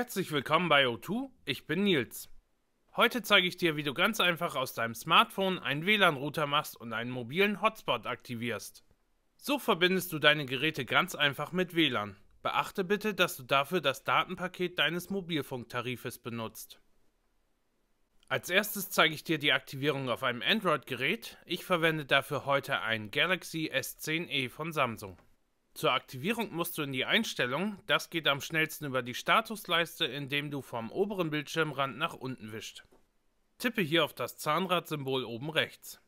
Herzlich willkommen bei O2, ich bin Nils. Heute zeige ich dir, wie du ganz einfach aus deinem Smartphone einen WLAN-Router machst und einen mobilen Hotspot aktivierst. So verbindest du deine Geräte ganz einfach mit WLAN. Beachte bitte, dass du dafür das Datenpaket deines Mobilfunktarifes benutzt. Als erstes zeige ich dir die Aktivierung auf einem Android-Gerät. Ich verwende dafür heute ein Galaxy S10e von Samsung. Zur Aktivierung musst du in die Einstellungen, das geht am schnellsten über die Statusleiste, indem du vom oberen Bildschirmrand nach unten wischst. Tippe hier auf das Zahnradsymbol oben rechts.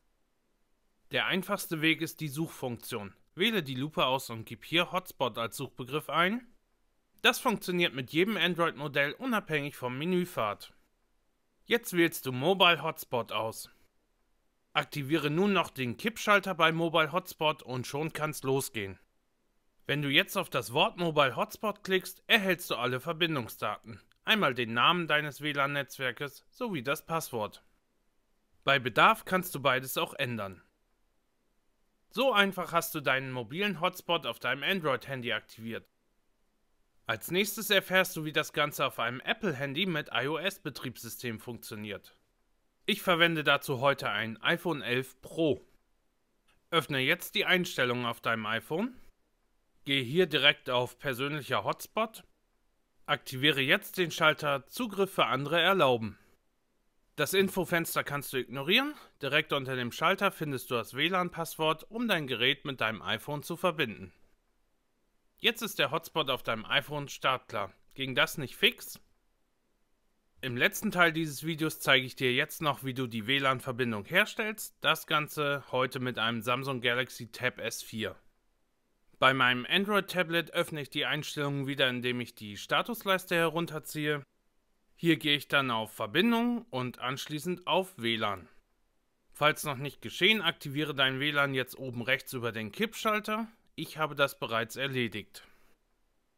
Der einfachste Weg ist die Suchfunktion. Wähle die Lupe aus und gib hier Hotspot als Suchbegriff ein. Das funktioniert mit jedem Android-Modell unabhängig vom Menüpfad. Jetzt wählst du Mobile Hotspot aus. Aktiviere nun noch den Kippschalter bei Mobile Hotspot und schon kann's losgehen. Wenn du jetzt auf das Wort Mobile Hotspot klickst, erhältst du alle Verbindungsdaten. Einmal den Namen deines WLAN-Netzwerkes sowie das Passwort. Bei Bedarf kannst du beides auch ändern. So einfach hast du deinen mobilen Hotspot auf deinem Android-Handy aktiviert. Als nächstes erfährst du, wie das Ganze auf einem Apple-Handy mit iOS-Betriebssystem funktioniert. Ich verwende dazu heute ein iPhone 11 Pro. Öffne jetzt die Einstellungen auf deinem iPhone Gehe hier direkt auf Persönlicher Hotspot. Aktiviere jetzt den Schalter Zugriff für andere erlauben. Das Infofenster kannst du ignorieren. Direkt unter dem Schalter findest du das WLAN-Passwort, um dein Gerät mit deinem iPhone zu verbinden. Jetzt ist der Hotspot auf deinem iPhone startklar. Ging das nicht fix? Im letzten Teil dieses Videos zeige ich dir jetzt noch, wie du die WLAN-Verbindung herstellst. Das Ganze heute mit einem Samsung Galaxy Tab S4. Bei meinem Android-Tablet öffne ich die Einstellungen wieder, indem ich die Statusleiste herunterziehe. Hier gehe ich dann auf Verbindung und anschließend auf WLAN. Falls noch nicht geschehen, aktiviere dein WLAN jetzt oben rechts über den Kippschalter. Ich habe das bereits erledigt.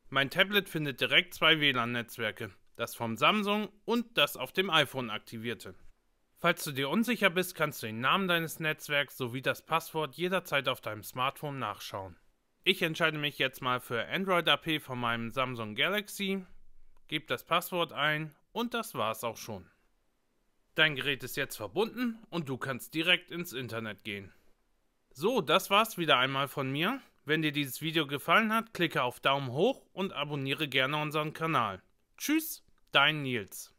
Mein Tablet findet direkt zwei WLAN-Netzwerke, das vom Samsung und das auf dem iPhone aktivierte. Falls du dir unsicher bist, kannst du den Namen deines Netzwerks sowie das Passwort jederzeit auf deinem Smartphone nachschauen. Ich entscheide mich jetzt mal für Android AP von meinem Samsung Galaxy, gebe das Passwort ein und das war's auch schon. Dein Gerät ist jetzt verbunden und du kannst direkt ins Internet gehen. So, das war's wieder einmal von mir. Wenn dir dieses Video gefallen hat, klicke auf Daumen hoch und abonniere gerne unseren Kanal. Tschüss, dein Nils.